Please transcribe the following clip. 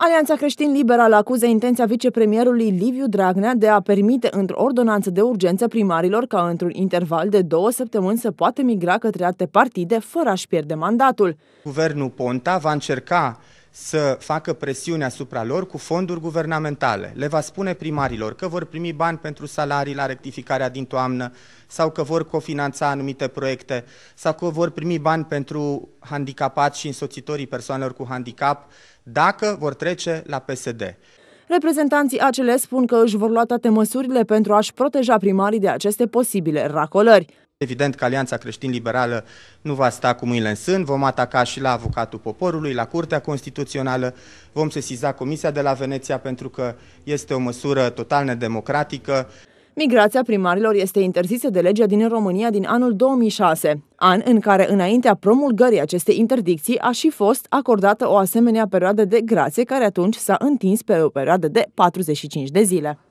Alianța Creștin Liberală acuză intenția vicepremierului Liviu Dragnea de a permite într-o ordonanță de urgență primarilor ca într-un interval de două săptămâni să poată migra către alte partide fără a-și pierde mandatul. Guvernul Ponta va încerca să facă presiune asupra lor cu fonduri guvernamentale. Le va spune primarilor că vor primi bani pentru salarii la rectificarea din toamnă sau că vor cofinanța anumite proiecte sau că vor primi bani pentru handicapați și însoțitorii persoanelor cu handicap dacă vor trece la PSD. Reprezentanții ACL spun că își vor lua toate măsurile pentru a-și proteja primarii de aceste posibile racolări. Evident că Alianța Creștin-Liberală nu va sta cu mâinile în sân, vom ataca și la Avocatul Poporului, la Curtea Constituțională, vom sesiza Comisia de la Veneția pentru că este o măsură total nedemocratică. Migrația primarilor este interzisă de legea din România din anul 2006, an în care, înaintea promulgării acestei interdicții, a și fost acordată o asemenea perioadă de grație, care atunci s-a întins pe o perioadă de 45 de zile.